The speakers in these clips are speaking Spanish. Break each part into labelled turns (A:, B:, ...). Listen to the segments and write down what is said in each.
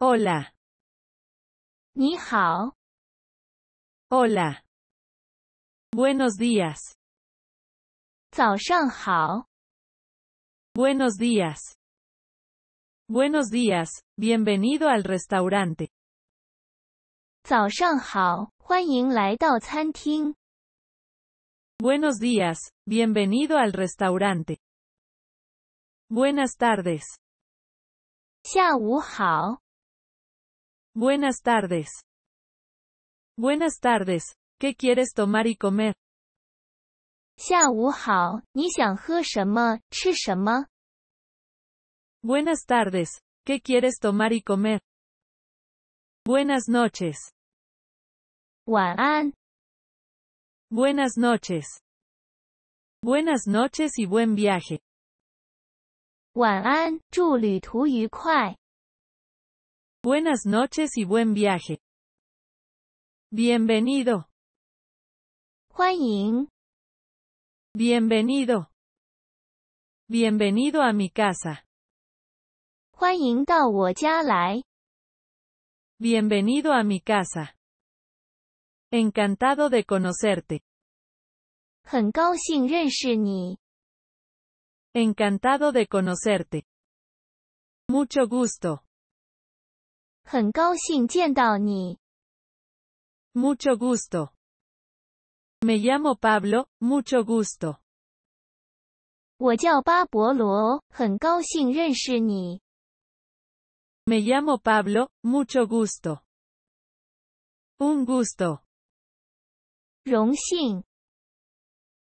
A: Hola. Ni hao. Hola. Buenos días. Zao shang hao. Buenos días. Buenos días, bienvenido al restaurante. Zao shang hao, huan ying lai dao ting. Buenos días, bienvenido al restaurante. Buenas tardes. Xia wu hao. Buenas tardes. Buenas tardes. ¿Qué quieres tomar y comer? Buenas tardes. ¿Qué quieres tomar y comer? Buenas noches. Buenas noches. Buenas noches y buen viaje. 晚安，祝旅途愉快。Buenas noches y buen viaje. Bienvenido. 欢迎. Bienvenido. Bienvenido a mi casa. Bienvenido a mi casa. Encantado de conocerte. Encantado de conocerte. Mucho gusto. 很高兴见到你。Mucho gusto. Me llamo Pablo. Mucho gusto. 我叫巴勃罗，很高兴认识你。Me llamo Pablo. Mucho gusto. Un gusto. 荣幸。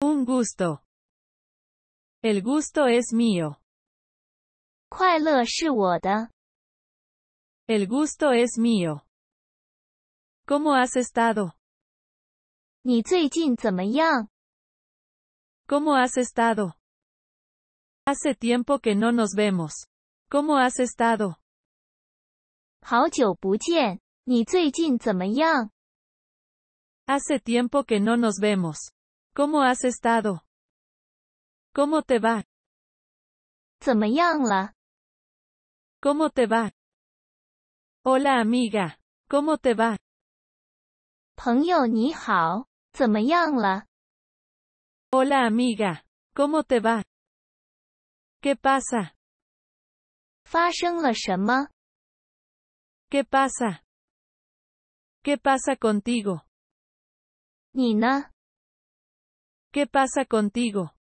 A: Un gusto. El gusto es mío. 快乐是我的。El gusto es mío. ¿Cómo has estado? ¿Cómo has estado? Hace tiempo que no nos vemos. ¿Cómo has estado? Hace tiempo que no nos vemos. ¿Cómo has estado? ¿Cómo te va? ¿Cómo te va? Hola amiga, ¿cómo te va? hola amiga, ¿cómo te va? ¿Qué pasa? qué pasa? ¿Qué pasa contigo? qué pasa contigo?